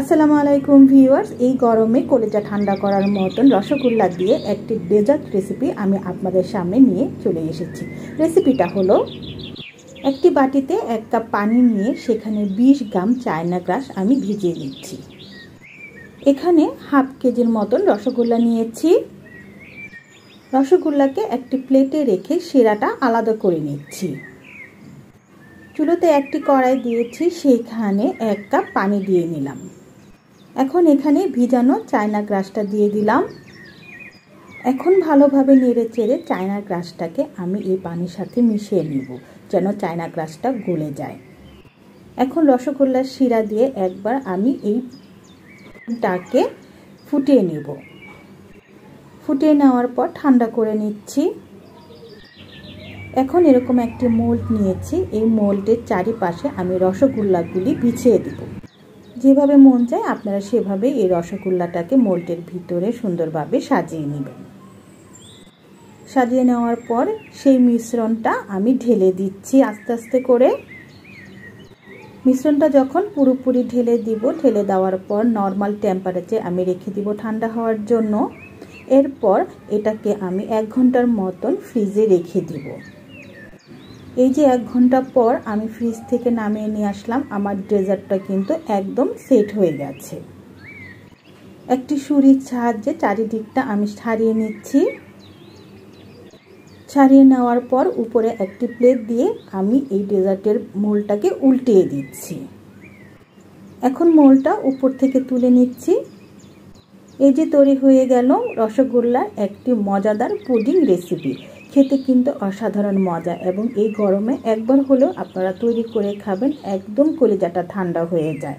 আসসালামু আলাইকুম ভিউয়ার্স এই গরমে কলেজা ঠান্ডা করার মতন রসগোল্লা দিয়ে একটি ডেজার্ট রেসিপি আমি আপনাদের সামনে নিয়ে চলে এসেছি রেসিপিটা হলো একটি বাটিতে এক কাপ পানি নিয়ে সেখানে ২০ গ্রাম চায়না গ্রাস আমি ভিজিয়ে দিচ্ছি এখানে হাফ কেজির মতন রসগোল্লা নিয়েছি রসগোল্লাকে একটি প্লেটে রেখে সেরাটা আলাদা করে নিচ্ছি চুলোতে একটি কড়াই দিয়েছি সেইখানে এক কাপ পানি দিয়ে নিলাম এখন এখানে ভিজানো চায়না গ্রাসটা দিয়ে দিলাম এখন ভালোভাবে নেড়ে চেড়ে চায়না গ্রাসটাকে আমি এই পানির সাথে মিশিয়ে নেব যেন চায়না গ্রাসটা গলে যায় এখন রসগোল্লার শিরা দিয়ে একবার আমি এই টাকে ফুটিয়ে নেব ফুটিয়ে নেওয়ার পর ঠান্ডা করে নিচ্ছি এখন এরকম একটি মোল্ড নিয়েছি এই মোল্ডের চারিপাশে আমি রসগোল্লাগুলি বিছিয়ে দেবো যেভাবে মন চায় আপনারা সেভাবে এই রসগোল্লাটাকে মোল্টের ভিতরে সুন্দরভাবে সাজিয়ে নেবেন সাজিয়ে নেওয়ার পর সেই মিশ্রণটা আমি ঢেলে দিচ্ছি আস্তে আস্তে করে মিশ্রণটা যখন পুরোপুরি ঢেলে দিব ঢেলে দেওয়ার পর নর্মাল টেম্পারেচারে আমি রেখে দিব ঠান্ডা হওয়ার জন্য এরপর এটাকে আমি এক ঘন্টার মতন ফ্রিজে রেখে দিব এই যে এক ঘন্টা পর আমি ফ্রিজ থেকে নামিয়ে নিয়ে আসলাম আমার ডেজার্টটা কিন্তু একদম সেট হয়ে গেছে একটি সুরির সাহায্যে চারিদিকটা আমি ছাড়িয়ে নিচ্ছি ছাড়িয়ে নেওয়ার পর উপরে একটি প্লেট দিয়ে আমি এই ডেজার্টের মোলটাকে উল্টিয়ে দিচ্ছি এখন মোলটা উপর থেকে তুলে নিচ্ছি এই যে তৈরি হয়ে গেল রসগোল্লার একটি মজাদার পুডিং রেসিপি খেতে কিন্তু অসাধারণ মজা এবং এই গরমে একবার হলেও আপনারা তৈরি করে খাবেন একদম কলিজাটা ঠান্ডা হয়ে যায়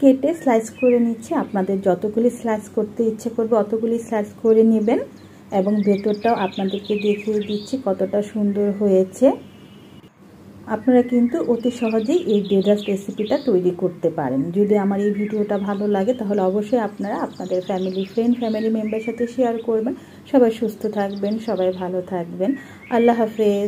কেটে স্লাইস করে নিচ্ছি আপনাদের যতগুলি স্লাইস করতে ইচ্ছে করবে অতগুলি স্লাইস করে নেবেন এবং ভেতরটাও আপনাদেরকে দেখিয়ে দিচ্ছি কতটা সুন্দর হয়েছে আপনারা কিন্তু অতি সহজেই এই ডেজার্ট রেসিপিটা তৈরি করতে পারেন যদি আমার এই ভিডিওটা ভালো লাগে তাহলে অবশ্যই আপনারা আপনাদের ফ্যামিলি ফ্রেন্ড ফ্যামিলি মেম্বার সাথে শেয়ার করবেন সবাই সুস্থ থাকবেন সবাই ভালো থাকবেন আল্লাহ হাফেজ